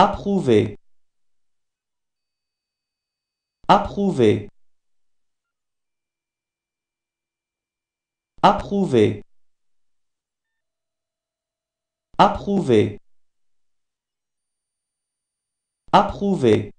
Approuver. Approuver. Approuver. Approuver. Approuver.